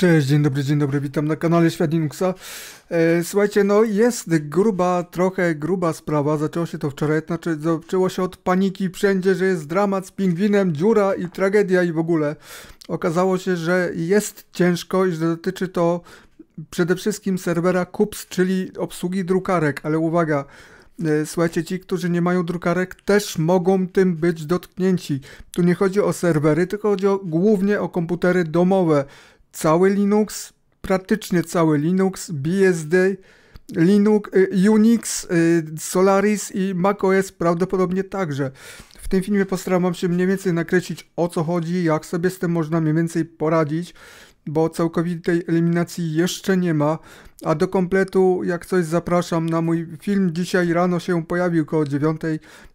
Cześć, dzień dobry, dzień dobry, witam na kanale Świat Linuxa. E, słuchajcie, no jest gruba, trochę gruba sprawa, zaczęło się to wczoraj, znaczy zaczęło się od paniki wszędzie, że jest dramat z pingwinem, dziura i tragedia i w ogóle. Okazało się, że jest ciężko i że dotyczy to przede wszystkim serwera KUPS, czyli obsługi drukarek, ale uwaga, e, Słuchajcie, ci, którzy nie mają drukarek, też mogą tym być dotknięci. Tu nie chodzi o serwery, tylko chodzi o, głównie o komputery domowe cały Linux, praktycznie cały Linux, BSD, Linux, y, Unix, y, Solaris i macOS prawdopodobnie także. W tym filmie postaram się mniej więcej nakreślić o co chodzi, jak sobie z tym można mniej więcej poradzić, bo całkowitej eliminacji jeszcze nie ma, a do kompletu jak coś zapraszam na mój film dzisiaj rano się pojawił koło 9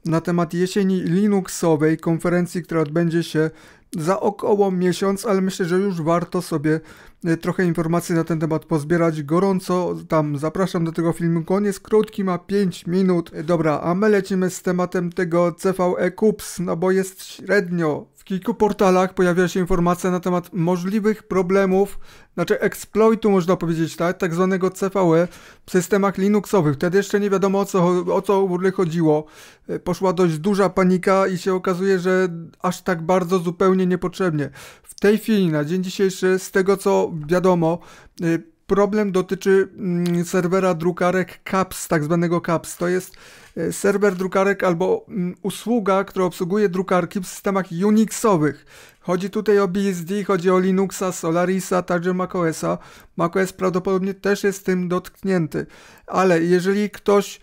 na temat jesieni Linuxowej konferencji, która odbędzie się za około miesiąc, ale myślę, że już warto sobie e, trochę informacji na ten temat pozbierać gorąco. Tam zapraszam do tego filmu. On jest krótki, ma 5 minut. E, dobra, a my lecimy z tematem tego CVE Cups, no bo jest średnio w kilku portalach pojawiła się informacja na temat możliwych problemów, znaczy exploitu można powiedzieć, tak, tak zwanego CVE w systemach Linuxowych. Wtedy jeszcze nie wiadomo o co, o co chodziło. E, poszła dość duża panika i się okazuje, że aż tak bardzo zupełnie niepotrzebnie. W tej chwili, na dzień dzisiejszy, z tego co wiadomo, e, problem dotyczy mm, serwera drukarek CAPS, tak zwanego CAPS. To jest e, serwer drukarek albo mm, usługa, która obsługuje drukarki w systemach Unixowych. Chodzi tutaj o BSD, chodzi o Linuxa, Solarisa, także macOSa. macOS prawdopodobnie też jest tym dotknięty. Ale jeżeli ktoś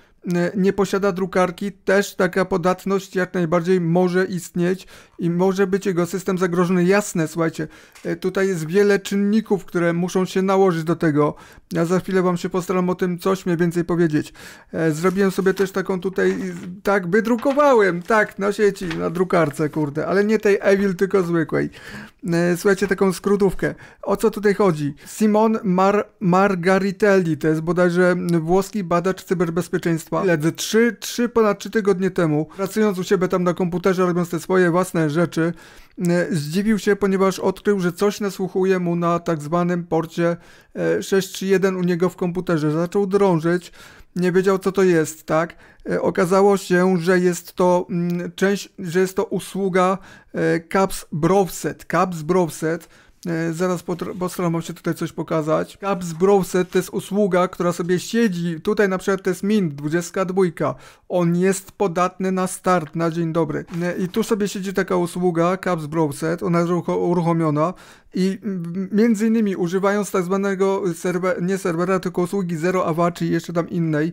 nie posiada drukarki, też taka podatność jak najbardziej może istnieć i może być jego system zagrożony. Jasne, słuchajcie, e, tutaj jest wiele czynników, które muszą się nałożyć do tego. Ja za chwilę Wam się postaram o tym coś mniej więcej powiedzieć. E, zrobiłem sobie też taką tutaj, tak, wydrukowałem, tak, na sieci, na drukarce, kurde, ale nie tej Evil, tylko zwykłej. E, słuchajcie, taką skrótówkę. O co tutaj chodzi? Simon Mar Margaritelli, to jest bodajże włoski badacz cyberbezpieczeństwa. Ledzy 3, 3, ponad 3 tygodnie temu, pracując u siebie tam na komputerze, robiąc te swoje własne rzeczy, e, zdziwił się, ponieważ odkrył, że coś nasłuchuje mu na tak zwanym porcie 631 e, u niego w komputerze. Zaczął drążyć, nie wiedział co to jest, tak? E, okazało się, że jest to mm, część, że jest to usługa Caps e, Browset. Caps Browset E, zaraz postaram się tutaj coś pokazać. Caps Browser to jest usługa, która sobie siedzi. Tutaj na przykład to jest Mint 22. On jest podatny na start, na dzień dobry. E, I tu sobie siedzi taka usługa, Caps Browser, ona jest uruchomiona. I między innymi używając tak zwanego serwer, nie serwera, tylko usługi Zero Awaczy i jeszcze tam innej,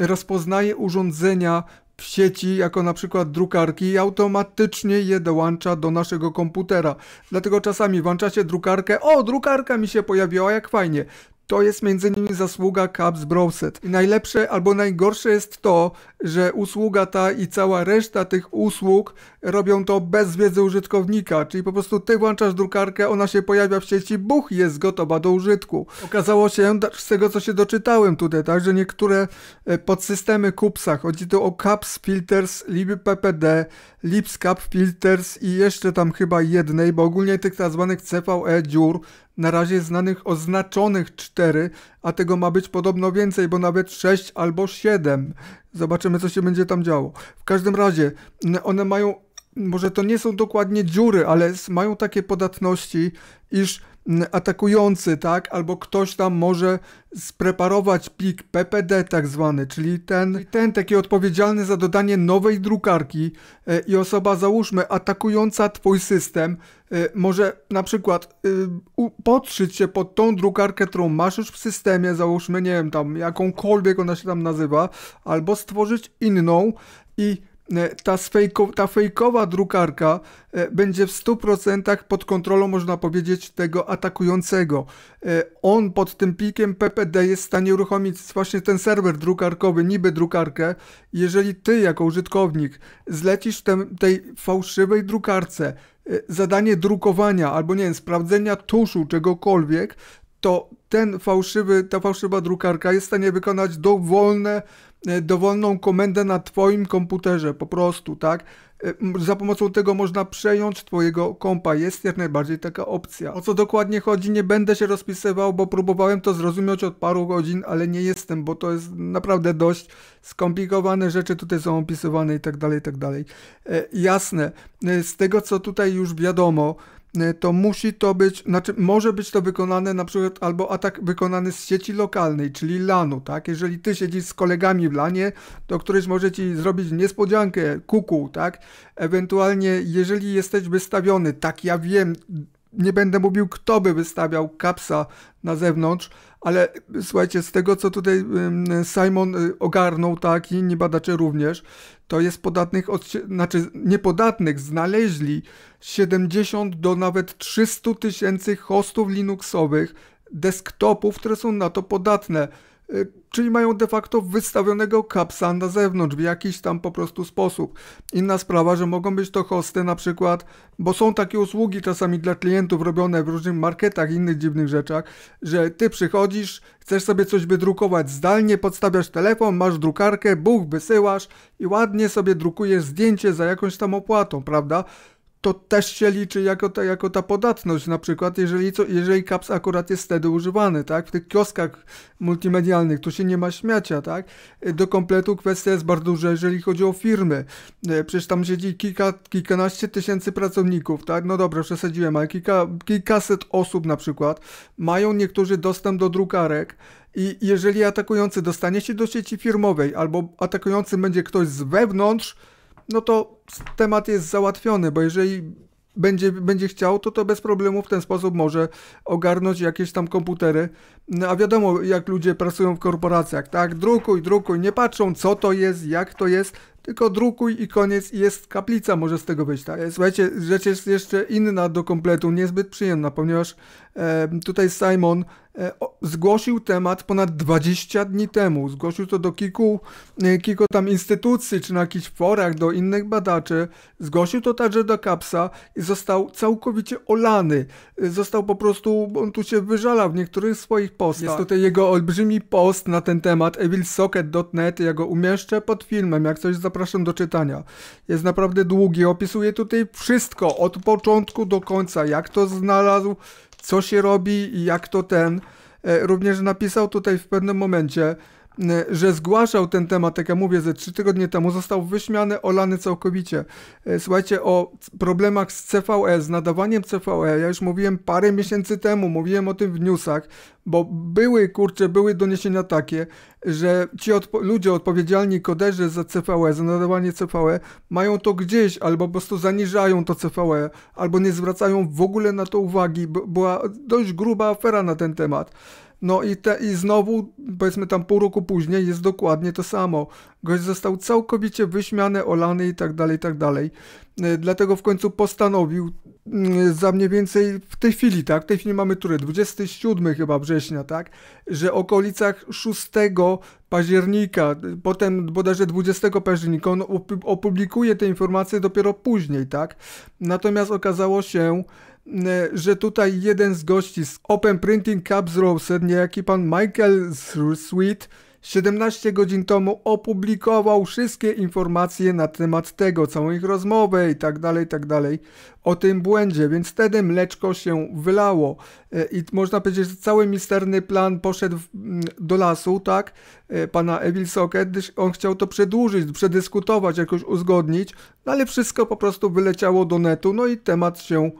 rozpoznaje urządzenia, w sieci, jako na przykład drukarki, i automatycznie je dołącza do naszego komputera. Dlatego czasami włączacie drukarkę, o, drukarka mi się pojawiła, jak fajnie. To jest m.in. zasługa Caps Browset. I najlepsze albo najgorsze jest to, że usługa ta i cała reszta tych usług robią to bez wiedzy użytkownika, czyli po prostu ty włączasz drukarkę, ona się pojawia w sieci, buch, jest gotowa do użytku. Okazało się, z tego co się doczytałem tutaj, tak, że niektóre e, podsystemy kupsa, chodzi tu o Caps Filters, libppd, Lipscap, Filters i jeszcze tam chyba jednej, bo ogólnie tych tzw. Tak CVE dziur na razie znanych oznaczonych 4, a tego ma być podobno więcej, bo nawet 6 albo 7. Zobaczymy co się będzie tam działo. W każdym razie one mają, może to nie są dokładnie dziury, ale mają takie podatności, iż atakujący, tak, albo ktoś tam może spreparować plik PPD tak zwany, czyli ten, ten taki odpowiedzialny za dodanie nowej drukarki e, i osoba załóżmy atakująca twój system e, może na przykład e, podszyć się pod tą drukarkę, którą masz już w systemie, załóżmy, nie wiem, tam jakąkolwiek ona się tam nazywa, albo stworzyć inną i E, ta, fejko, ta fejkowa drukarka e, będzie w 100% pod kontrolą, można powiedzieć, tego atakującego. E, on pod tym plikiem PPD jest w stanie uruchomić właśnie ten serwer drukarkowy, niby drukarkę. Jeżeli ty, jako użytkownik, zlecisz tem, tej fałszywej drukarce zadanie drukowania albo nie wiem, sprawdzenia tuszu czegokolwiek, to ten fałszywy, ta fałszywa drukarka jest w stanie wykonać dowolne, e, dowolną komendę na Twoim komputerze, po prostu, tak? E, za pomocą tego można przejąć Twojego kompa, jest jak najbardziej taka opcja. O co dokładnie chodzi, nie będę się rozpisywał, bo próbowałem to zrozumieć od paru godzin, ale nie jestem, bo to jest naprawdę dość skomplikowane rzeczy tutaj są opisywane i tak dalej, i tak dalej. E, jasne, z tego co tutaj już wiadomo, Y, to musi to być, znaczy może być to wykonane na przykład albo atak wykonany z sieci lokalnej, czyli LANu, tak? Jeżeli ty siedzisz z kolegami w LANie, to któryś może ci zrobić niespodziankę, kuku, tak? Ewentualnie jeżeli jesteś wystawiony, tak ja wiem, nie będę mówił, kto by wystawiał kapsa na zewnątrz, ale słuchajcie, z tego co tutaj Simon y, ogarnął tak, i inni badacze również, to jest podatnych, od, znaczy niepodatnych znaleźli 70 do nawet 300 tysięcy hostów linuxowych, desktopów, które są na to podatne. Y, czyli mają de facto wystawionego kapsa na zewnątrz w jakiś tam po prostu sposób. Inna sprawa, że mogą być to hosty na przykład, bo są takie usługi czasami dla klientów robione w różnych marketach i innych dziwnych rzeczach, że ty przychodzisz, chcesz sobie coś wydrukować zdalnie, podstawiasz telefon, masz drukarkę, buch, wysyłasz i ładnie sobie drukujesz zdjęcie za jakąś tam opłatą, prawda? to też się liczy jako ta, jako ta podatność, na przykład jeżeli, co, jeżeli CAPS akurat jest wtedy używany, tak, w tych kioskach multimedialnych, to się nie ma śmiacia, tak, do kompletu kwestia jest bardzo duża, jeżeli chodzi o firmy, e, przecież tam siedzi kilka, kilkanaście tysięcy pracowników, tak, no dobra, przesadziłem, ale kilka, kilkaset osób na przykład, mają niektórzy dostęp do drukarek, i jeżeli atakujący dostanie się do sieci firmowej, albo atakujący będzie ktoś z wewnątrz, no to temat jest załatwiony, bo jeżeli będzie, będzie chciał, to to bez problemu w ten sposób może ogarnąć jakieś tam komputery. No, a wiadomo, jak ludzie pracują w korporacjach, tak? Drukuj, drukuj, nie patrzą co to jest, jak to jest, tylko drukuj i koniec i jest kaplica może z tego być, tak? Słuchajcie, rzecz jest jeszcze inna do kompletu, niezbyt przyjemna, ponieważ tutaj Simon e, zgłosił temat ponad 20 dni temu. Zgłosił to do kilku, e, kilku tam instytucji, czy na jakichś forach, do innych badaczy. Zgłosił to także do Kapsa i został całkowicie olany. E, został po prostu, on tu się wyżalał w niektórych swoich postach. Jest tutaj jego olbrzymi post na ten temat, evilsocket.net. Ja go umieszczę pod filmem, jak coś zapraszam do czytania. Jest naprawdę długi, opisuje tutaj wszystko, od początku do końca, jak to znalazł, co się robi i jak to ten. E, również napisał tutaj w pewnym momencie, E, że zgłaszał ten temat, tak jak ja mówię, ze trzy tygodnie temu, został wyśmiany, olany całkowicie. E, słuchajcie, o problemach z CVE, z nadawaniem CVE, ja już mówiłem parę miesięcy temu, mówiłem o tym w newsach, bo były, kurcze, były doniesienia takie, że ci odpo ludzie odpowiedzialni koderzy za CVE, za nadawanie CVE, mają to gdzieś, albo po prostu zaniżają to CVE, albo nie zwracają w ogóle na to uwagi. Była dość gruba afera na ten temat. No i, te, i znowu, powiedzmy tam pół roku później, jest dokładnie to samo. Gość został całkowicie wyśmiany, olany i tak dalej, i tak dalej. E, dlatego w końcu postanowił mm, za mniej więcej w tej chwili, tak, w tej chwili mamy który, 27 chyba września, tak, że w okolicach 6 października, potem bodajże 20 października, on opublikuje te informacje dopiero później, tak. Natomiast okazało się, że tutaj jeden z gości z Open Printing Caps Roser, niejaki pan Michael Sweet, 17 godzin temu opublikował wszystkie informacje na temat tego, całą ich rozmowę i tak dalej, i tak dalej, o tym błędzie, więc wtedy mleczko się wylało e, i można powiedzieć, że cały misterny plan poszedł mm, do lasu, tak, e, pana Evil Socket, gdyż on chciał to przedłużyć, przedyskutować, jakoś uzgodnić, no ale wszystko po prostu wyleciało do netu, no i temat się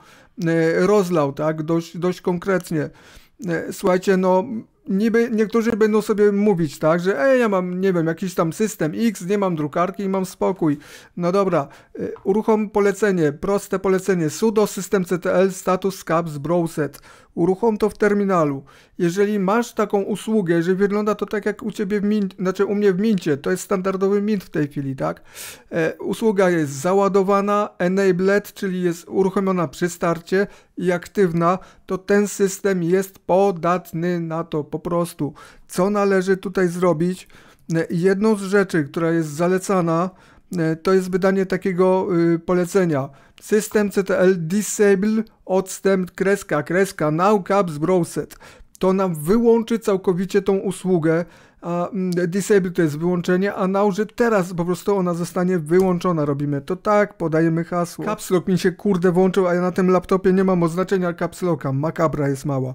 E, rozlał, tak, dość, dość konkretnie. E, słuchajcie, no niby niektórzy będą sobie mówić, tak, że ej, ja mam, nie wiem, jakiś tam system X, nie mam drukarki i mam spokój. No dobra, y, uruchom polecenie, proste polecenie, sudo system CTL status caps browset. Uruchom to w terminalu. Jeżeli masz taką usługę, że wygląda to tak jak u ciebie w Mint, znaczy u mnie w Mincie, to jest standardowy Mint w tej chwili, tak? E, usługa jest załadowana, enabled, czyli jest uruchomiona przy starcie i aktywna, to ten system jest podatny na to po prostu. Co należy tutaj zrobić? E, jedną z rzeczy, która jest zalecana, e, to jest wydanie takiego y, polecenia. System CTL disable odstęp kreska kreska now caps browset. To nam wyłączy całkowicie tą usługę, a mm, disable to jest wyłączenie, a na teraz po prostu ona zostanie wyłączona. Robimy to tak, podajemy hasło. Caps lock mi się kurde włączył, a ja na tym laptopie nie mam oznaczenia caps locka, makabra jest mała.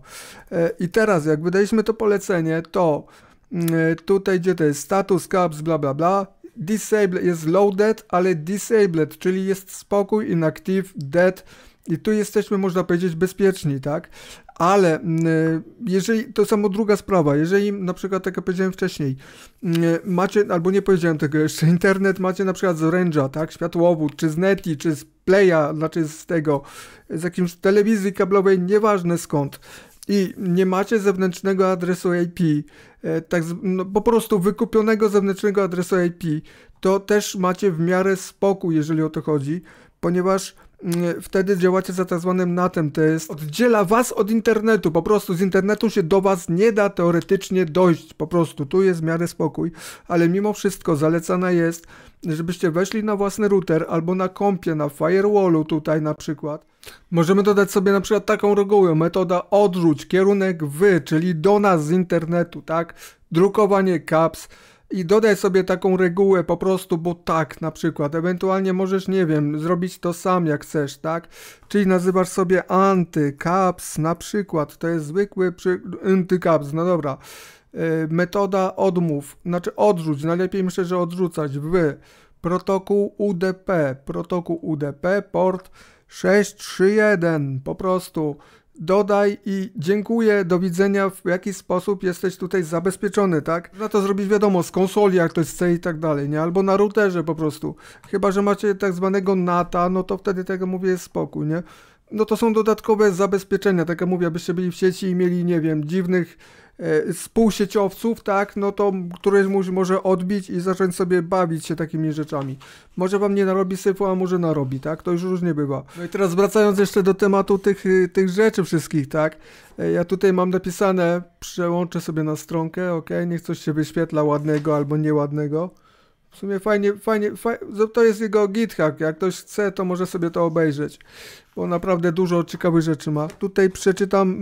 E, I teraz jak wydaliśmy to polecenie, to mm, tutaj gdzie to jest status caps bla bla bla, disable jest loaded, ale disabled, czyli jest spokój, inactive, dead, i tu jesteśmy, można powiedzieć, bezpieczni, tak? Ale mm, e, jeżeli, to samo druga sprawa, jeżeli na przykład, tak jak powiedziałem wcześniej, mm, e, macie, albo nie powiedziałem tego jeszcze, internet macie na przykład z Orange'a, tak, światłowód, czy z Neti, czy z Playa, znaczy z tego, z jakimś telewizji kablowej, nieważne skąd, i nie macie zewnętrznego adresu IP, e, tak no, po prostu wykupionego zewnętrznego adresu IP, to też macie w miarę spokój, jeżeli o to chodzi, ponieważ Mm, wtedy działacie za tak zwanym natem, to jest oddziela was od internetu, po prostu z internetu się do was nie da teoretycznie dojść, po prostu tu jest w miarę spokój, ale mimo wszystko zalecana jest, żebyście weszli na własny router albo na kompie, na firewallu tutaj na przykład. Możemy dodać sobie na przykład taką regułę, metoda odrzuć kierunek wy, czyli do nas z internetu, tak? Drukowanie caps, i dodaj sobie taką regułę po prostu, bo tak na przykład. Ewentualnie możesz, nie wiem, zrobić to sam jak chcesz, tak? Czyli nazywasz sobie antycaps na przykład. To jest zwykły przy... antycaps, no dobra. E, metoda odmów, znaczy odrzuć, najlepiej myślę, że odrzucać w protokół UDP, protokół UDP, port 631, po prostu dodaj i dziękuję, do widzenia, w jaki sposób jesteś tutaj zabezpieczony, tak? Można to zrobić, wiadomo, z konsoli, jak ktoś chce i tak dalej, nie? Albo na routerze po prostu. Chyba, że macie tak zwanego NATA, no to wtedy tego tak mówię jest spokój, nie? No to są dodatkowe zabezpieczenia, tak jak mówię, abyście byli w sieci i mieli, nie wiem, dziwnych współsieciowców, e, tak, no to któryś może odbić i zacząć sobie bawić się takimi rzeczami. Może wam nie narobi syfu, a może narobi, tak, to już różnie bywa. No i teraz wracając jeszcze do tematu tych, y, tych rzeczy wszystkich, tak, e, ja tutaj mam napisane, przełączę sobie na stronkę, ok, niech coś się wyświetla ładnego albo nieładnego. W sumie fajnie, fajnie, faj... to jest jego GitHub. Jak ktoś chce, to może sobie to obejrzeć, bo naprawdę dużo ciekawych rzeczy ma. Tutaj przeczytam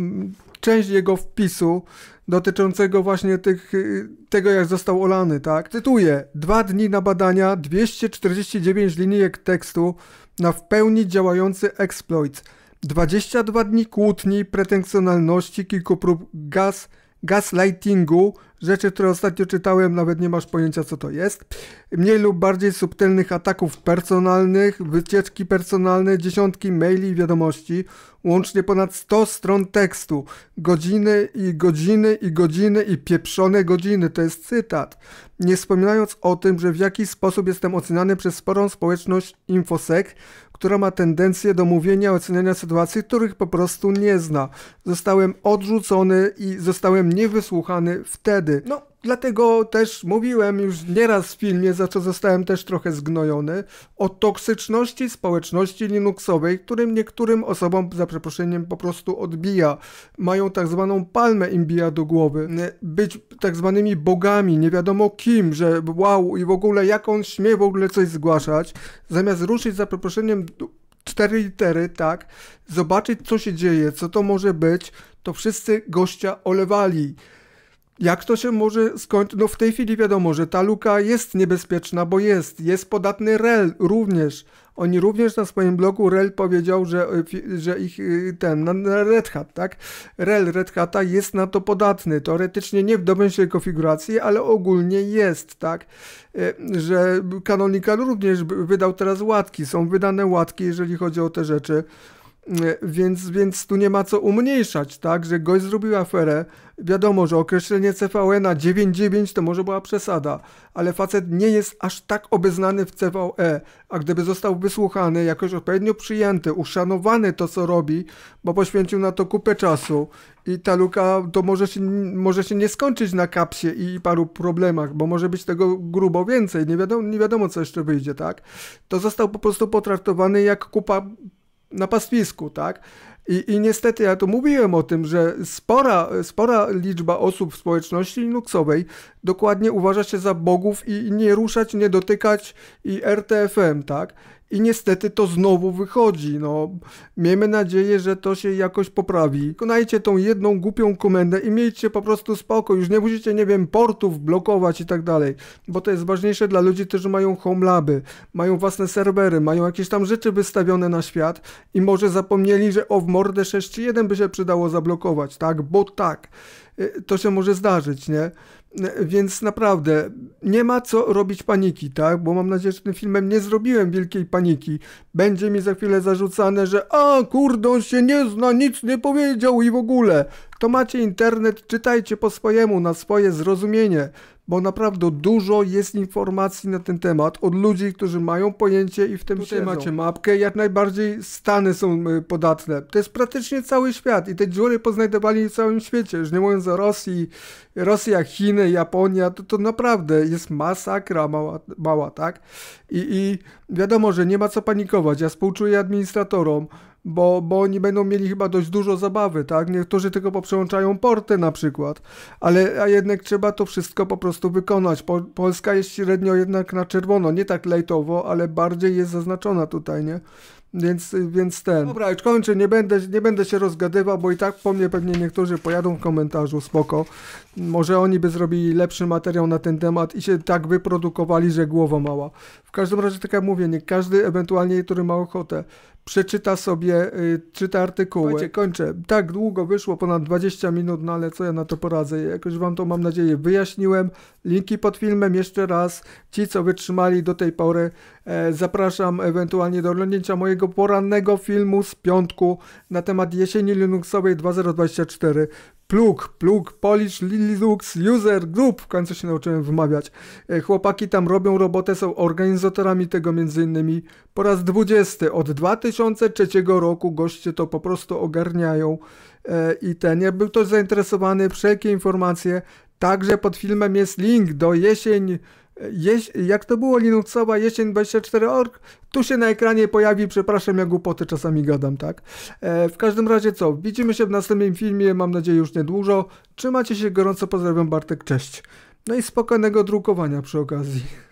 część jego wpisu dotyczącego właśnie tych, y, tego, jak został olany, tak? Cytuję: Dwa dni na badania, 249 linijek tekstu na w pełni działający exploit. 22 dni kłótni, pretensjonalności, kilku prób gaz gaslightingu, rzeczy, które ostatnio czytałem, nawet nie masz pojęcia co to jest. Mniej lub bardziej subtelnych ataków personalnych, wycieczki personalne, dziesiątki maili i wiadomości, łącznie ponad 100 stron tekstu, godziny i godziny i godziny i pieprzone godziny, to jest cytat. Nie wspominając o tym, że w jaki sposób jestem oceniany przez sporą społeczność infosek, która ma tendencję do mówienia, oceniania sytuacji, których po prostu nie zna. Zostałem odrzucony i zostałem niewysłuchany wtedy wtedy. No, dlatego też mówiłem już nieraz w filmie, za co zostałem też trochę zgnojony, o toksyczności społeczności linuxowej, którym niektórym osobom, za przeproszeniem, po prostu odbija. Mają tak zwaną palmę im bija do głowy. Być tak zwanymi bogami, nie wiadomo kim, że wow i w ogóle jak on śmie w ogóle coś zgłaszać, zamiast ruszyć za przeproszeniem cztery litery, tak, zobaczyć co się dzieje, co to może być, to wszyscy gościa olewali jak to się może skończyć? No w tej chwili wiadomo, że ta luka jest niebezpieczna, bo jest. Jest podatny REL również. Oni również na swoim blogu REL powiedział, że, e, że ich e, ten, na Red Hat, tak? REL Red Hata jest na to podatny. Teoretycznie nie w domyślnej konfiguracji, ale ogólnie jest, tak? E, że Canonical również wydał teraz łatki. Są wydane łatki, jeżeli chodzi o te rzeczy. E, więc, więc tu nie ma co umniejszać, tak? Że gość zrobił aferę. Wiadomo, że określenie CVE na 9.9 to może była przesada, ale facet nie jest aż tak obeznany w CVE, a gdyby został wysłuchany, jakoś odpowiednio przyjęty, uszanowany to, co robi, bo poświęcił na to kupę czasu i ta luka to może się, może się nie skończyć na kapsie i paru problemach, bo może być tego grubo więcej, nie wiadomo, nie wiadomo co jeszcze wyjdzie, tak? To został po prostu potraktowany jak kupa na pastwisku, tak? I, I, niestety ja tu mówiłem o tym, że spora, spora liczba osób w społeczności Linuxowej dokładnie uważa się za bogów i nie ruszać, nie dotykać i RTFM, tak? i niestety to znowu wychodzi. No, miejmy nadzieję, że to się jakoś poprawi. Konajcie tą jedną głupią komendę i miejcie po prostu spoko. Już nie musicie, nie wiem, portów blokować i tak dalej, bo to jest ważniejsze dla ludzi, którzy mają home laby, mają własne serwery, mają jakieś tam rzeczy wystawione na świat i może zapomnieli, że o w mordę 1 by się przydało zablokować, tak? Bo tak. Y, to się może zdarzyć, nie? Y, więc naprawdę nie ma co robić paniki, tak? Bo mam nadzieję, że tym filmem nie zrobiłem wielkiej paniki. Będzie mi za chwilę zarzucane, że a kurde, on się nie zna, nic nie powiedział i w ogóle. To macie internet, czytajcie po swojemu, na swoje zrozumienie, bo naprawdę dużo jest informacji na ten temat od ludzi, którzy mają pojęcie i w tym Tutaj siedzą. macie mapkę, jak najbardziej Stany są y, podatne. To jest praktycznie cały świat i te dziury poznajdowali w całym świecie, już nie mówiąc o Rosji, Rosja, Chiny, Japonia, to, to naprawdę jest masakra mała, mała tak? I, I wiadomo, że nie ma co panikować, ja współczuję administratorom, bo, bo oni będą mieli chyba dość dużo zabawy, tak? Niektórzy tylko poprzełączają porty na przykład, ale a jednak trzeba to wszystko po prostu wykonać. Po, Polska jest średnio jednak na czerwono, nie tak lejtowo, ale bardziej jest zaznaczona tutaj, nie? Więc, więc ten. Dobra, już kończę, nie będę, nie będę się rozgadywał, bo i tak po mnie pewnie niektórzy pojadą w komentarzu, spoko. Może oni by zrobili lepszy materiał na ten temat i się tak wyprodukowali, że głowa mała. W każdym razie, tak jak mówię, nie każdy ewentualnie, który ma ochotę przeczyta sobie, y, czyta artykuły. Słuchajcie, kończę. Tak długo wyszło, ponad 20 minut, no ale co ja na to poradzę? Jakoś wam to mam nadzieję wyjaśniłem. Linki pod filmem jeszcze raz. Ci, co wytrzymali do tej pory, e, zapraszam ewentualnie do oglądnięcia mojego porannego filmu z piątku na temat jesieni Linuxowej 2024. Plug, Plug, Polish, Linux, User, Group, w końcu się nauczyłem wymawiać. E, chłopaki tam robią robotę, są organizatorami tego między innymi. Po raz 20 od 2003 roku goście to po prostu ogarniają e, i ten, jakby był ktoś zainteresowany, wszelkie informacje, Także pod filmem jest link do jesień jak to było Linuxowa jesień 24.org, tu się na ekranie pojawi, przepraszam, ja głupoty czasami gadam, tak? E, w każdym razie co, widzimy się w następnym filmie, mam nadzieję już niedługo. Trzymacie się gorąco, pozdrawiam Bartek, cześć. No i spokojnego drukowania przy okazji.